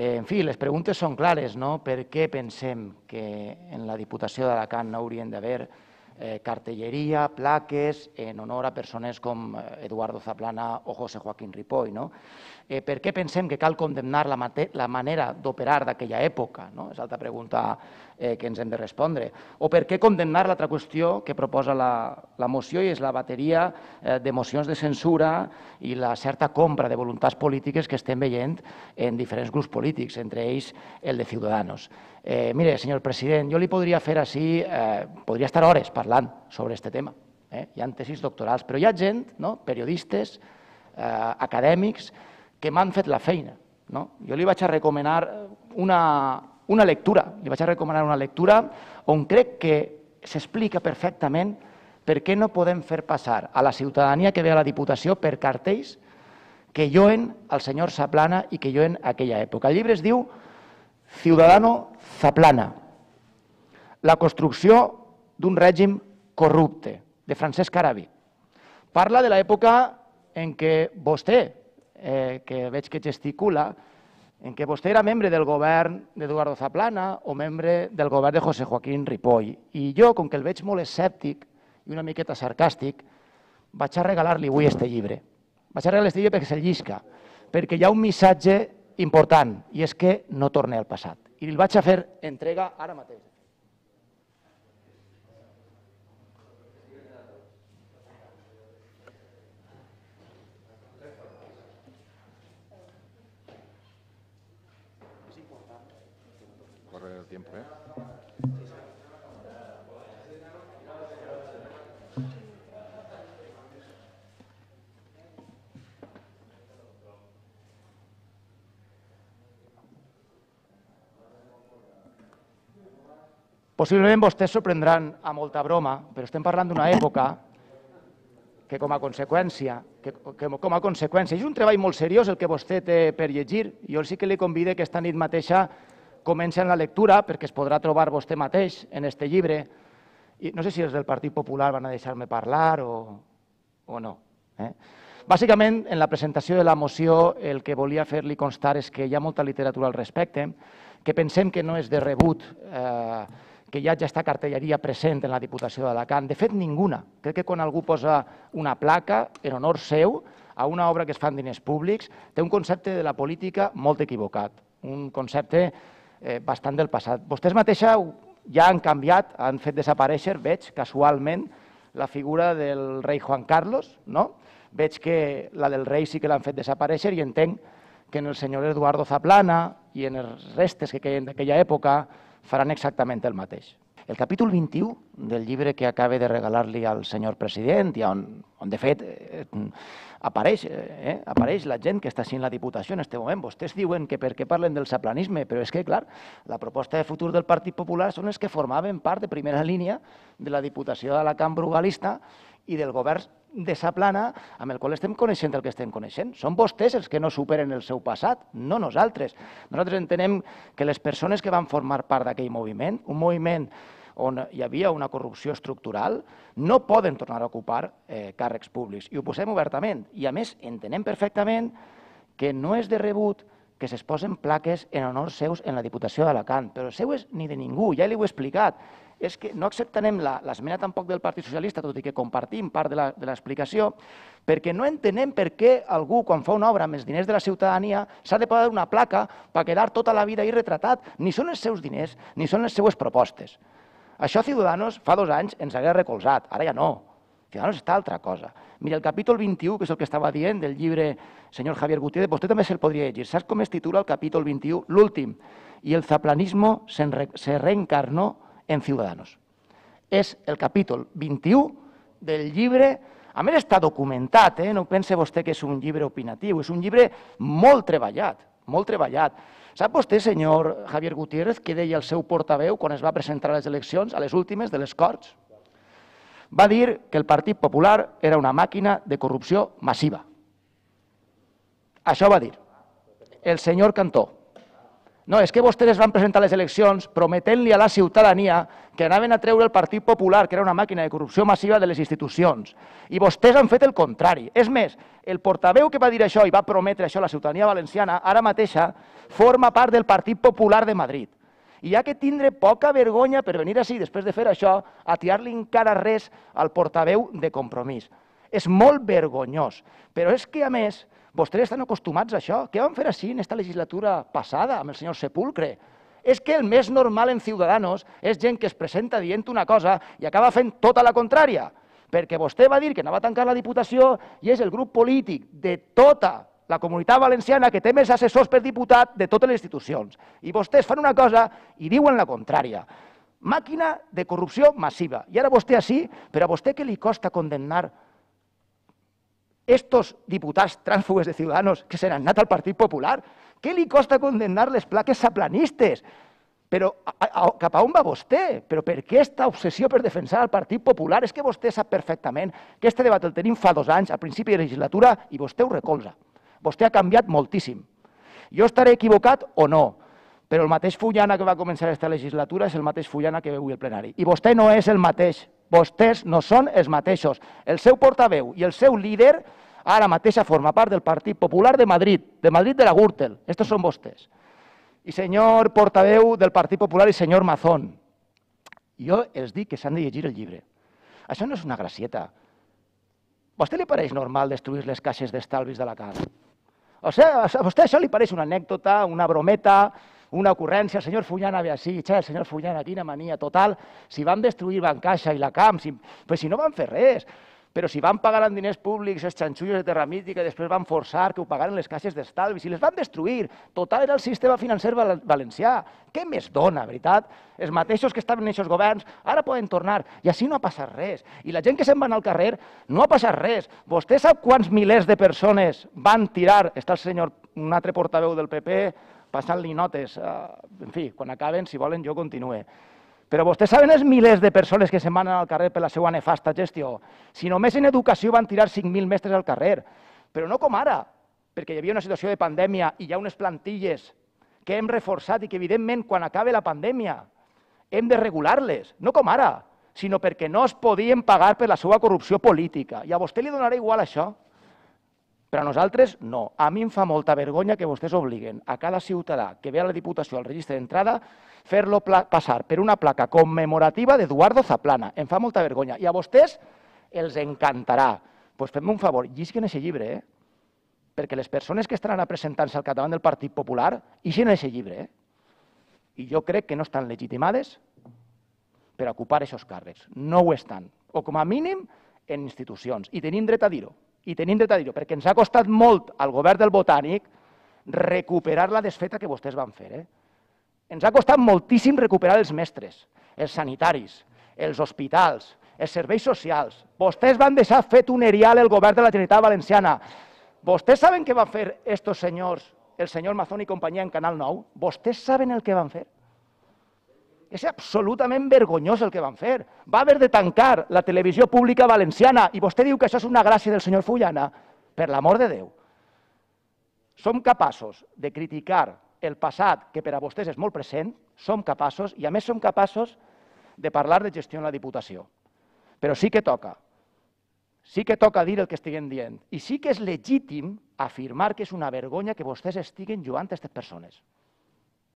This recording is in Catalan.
Eh, en fi, les preguntes són clares, no? Per què pensem que en la Diputació d'Alacant no haurien d'haver eh, cartelleria, plaques, en honor a persones com eh, Eduardo Zaplana o José Joaquín Ripoll. No? Eh, per què pensem que cal condemnar la, la manera d'operar d'aquella època? No? És altra pregunta eh, que ens hem de respondre. O per què condemnar l'altra qüestió que proposa la, la moció i és la bateria eh, de de censura i la certa compra de voluntats polítiques que estem veient en diferents grups polítics, entre ells el de Ciudadanos. Eh, mire, senyor president, jo li podria fer així, eh, podria estar hores parlant sobre aquest tema. Eh? Hi ha tesis doctorals, però hi ha gent, no? periodistes, eh, acadèmics, que m'han fet la feina. No? Jo li vaig a recomanar una, una lectura, li vaig a recomanar una lectura on crec que s'explica perfectament per què no podem fer passar a la ciutadania que ve a la Diputació per cartells que lloen al senyor Saplana i que lloen aquella època. El llibre es diu Ciudadano Zaplana. La construcció d'un règim corrupte, de Francesc Arabi. Parla de l'època en què vostè, eh, que veig que gesticula, en què vostè era membre del govern d'Eduardo Zaplana o membre del govern de José Joaquín Ripoll. I jo, com que el veig molt escèptic i una miqueta sarcàstic, vaig a regalar-li avui este llibre. Vaig a regalar este llibre perquè se llisca, perquè hi ha un missatge important, i és que no torne al passat. I el vaig a fer entrega ara mateix. Corre el temps, ¿eh? Possiblement vostès sorprendran a molta broma, però estem parlant d'una època que com a conseqüència, que, que com a conseqüència, és un treball molt seriós el que vostè té per llegir. Jo sí que li convide que esta nit mateixa comencen en la lectura, perquè es podrà trobar vostè mateix en este llibre. I no sé si els del Partit Popular van a deixar-me parlar o, o no. Eh? Bàsicament, en la presentació de la moció, el que volia fer-li constar és que hi ha molta literatura al respecte, que pensem que no és de rebut eh, que hi ja aquesta cartelleria present en la Diputació d'Alacant. De fet, ninguna. Crec que quan algú posa una placa en honor seu a una obra que es fa amb diners públics, té un concepte de la política molt equivocat, un concepte eh, bastant del passat. Vostès mateixa ja han canviat, han fet desaparèixer, veig, casualment, la figura del rei Juan Carlos, no? Veig que la del rei sí que l'han fet desaparèixer i entenc que en el senyor Eduardo Zaplana, i en els restes que queien d'aquella època faran exactament el mateix. El capítol 21 del llibre que acaba de regalar-li al senyor president i on, on de fet, eh, apareix, eh, apareix la gent que està sent la Diputació en aquest moment. Vostès diuen que per què parlen del saplanisme, però és que, clar, la proposta de futur del Partit Popular són els que formaven part de primera línia de la Diputació de la Camp Brugalista i del govern de sa plana amb el qual estem coneixent el que estem coneixent. Són vostès els que no superen el seu passat, no nosaltres. Nosaltres entenem que les persones que van formar part d'aquell moviment, un moviment on hi havia una corrupció estructural, no poden tornar a ocupar eh, càrrecs públics. I ho posem obertament. I, a més, entenem perfectament que no és de rebut que s'exposen plaques en honor seus en la Diputació d'Alacant, però seu és ni de ningú, ja li ho he explicat és que no acceptarem l'esmena tampoc del Partit Socialista, tot i que compartim part de l'explicació, perquè no entenem per què algú, quan fa una obra amb els diners de la ciutadania, s'ha de posar una placa per quedar tota la vida i retratat. Ni són els seus diners, ni són les seues propostes. Això Ciudadanos fa dos anys ens hauria recolzat, ara ja no. Ciudadanos està altra cosa. Mira, el capítol 21, que és el que estava dient del llibre senyor Javier Gutiérrez, vostè també se'l podria llegir. Saps com es titula el capítol 21? L'últim. I el zaplanismo se, se reencarnó en Ciudadanos. És el capítol 21 del llibre, a més està documentat, eh? no pense vostè que és un llibre opinatiu, és un llibre molt treballat, molt treballat. Sap vostè, senyor Javier Gutiérrez, què deia el seu portaveu quan es va presentar a les eleccions, a les últimes, de les Corts? Va dir que el Partit Popular era una màquina de corrupció massiva. Això va dir el senyor Cantó. No, és que vostès es van presentar a les eleccions prometent-li a la ciutadania que anaven a treure el Partit Popular, que era una màquina de corrupció massiva de les institucions. I vostès han fet el contrari. És més, el portaveu que va dir això i va prometre això a la ciutadania valenciana, ara mateixa, forma part del Partit Popular de Madrid. I ha que tindre poca vergonya per venir així, després de fer això, a tirar-li encara res al portaveu de compromís. És molt vergonyós. Però és que, a més, Vostès estan acostumats a això. Què van fer així en esta legislatura passada amb el senyor Sepulcre? És que el més normal en Ciudadanos és gent que es presenta dient una cosa i acaba fent tota la contrària. Perquè vostè va dir que anava a tancar la Diputació i és el grup polític de tota la comunitat valenciana que té més assessors per diputat de totes les institucions. I vostès fan una cosa i diuen la contrària. Màquina de corrupció massiva. I ara vostè així, però a vostè què li costa condemnar estos diputats trànsfugues de Ciudadanos que se n'han anat al Partit Popular? Què li costa condemnar les plaques saplanistes? Però a, a, cap a on va vostè? Però per què aquesta obsessió per defensar el Partit Popular? És que vostè sap perfectament que aquest debat el tenim fa dos anys, al principi de legislatura, i vostè ho recolza. Vostè ha canviat moltíssim. Jo estaré equivocat o no, però el mateix Fullana que va començar aquesta legislatura és el mateix Fullana que ve avui al plenari. I vostè no és el mateix Vostès no són els mateixos. El seu portaveu i el seu líder ara mateix forma part del Partit Popular de Madrid, de Madrid de la Gürtel. Estos són vostès. I senyor portaveu del Partit Popular i senyor Mazón, jo els dic que s'han de llegir el llibre. Això no és una gracieta. A vostè li pareix normal destruir les caixes d'estalvis de la casa? O sigui, a vostè això li pareix una anècdota, una brometa, una ocurrència, senyor Fullana ve així, el senyor Fullana, quina mania total, si van destruir Bancaixa i la Camp, si, pues si no van fer res, però si van pagar amb diners públics els xanxullos de Terra Mítica i després van forçar que ho pagaren les caixes d'estalvis i les van destruir. Total era el sistema financer val valencià. Què més dona, veritat? Els mateixos que estaven en aquests governs ara poden tornar i així no ha passat res. I la gent que se'n va anar al carrer no ha passat res. Vostè sap quants milers de persones van tirar, està el senyor, un altre portaveu del PP, passant-li notes. Eh, en fi, quan acaben, si volen, jo continuo. Però vostès saben els milers de persones que se'n van al carrer per la seva nefasta gestió? Si només en educació van tirar 5.000 mestres al carrer, però no com ara, perquè hi havia una situació de pandèmia i hi ha unes plantilles que hem reforçat i que, evidentment, quan acabe la pandèmia hem de regular-les, no com ara, sinó perquè no es podien pagar per la seva corrupció política. I a vostè li donarà igual això? Però a nosaltres no. A mi em fa molta vergonya que vostès obliguen a cada ciutadà que ve a la Diputació al registre d'entrada fer-lo passar per una placa commemorativa d'Eduardo Zaplana. Em fa molta vergonya. I a vostès els encantarà. Doncs pues fem un favor, llisquen aquest llibre, eh? perquè les persones que estaran a presentant-se al català del Partit Popular llisquen aquest llibre. Eh? I jo crec que no estan legitimades per ocupar aquests càrrecs. No ho estan. O com a mínim en institucions. I tenim dret a dir-ho i tenim dret a dir-ho, perquè ens ha costat molt al govern del Botànic recuperar la desfeta que vostès van fer. Eh? Ens ha costat moltíssim recuperar els mestres, els sanitaris, els hospitals, els serveis socials. Vostès van deixar un erial el govern de la Generalitat Valenciana. Vostès saben què van fer estos senyors, el senyor Mazón i companyia en Canal 9? Vostès saben el que van fer? És absolutament vergonyós el que van fer. Va haver de tancar la televisió pública valenciana i vostè diu que això és una gràcia del senyor Fullana. Per l'amor de Déu. Som capaços de criticar el passat, que per a vostès és molt present, som capaços, i a més som capaços de parlar de gestió en la Diputació. Però sí que toca. Sí que toca dir el que estiguem dient. I sí que és legítim afirmar que és una vergonya que vostès estiguen jugant a aquestes persones.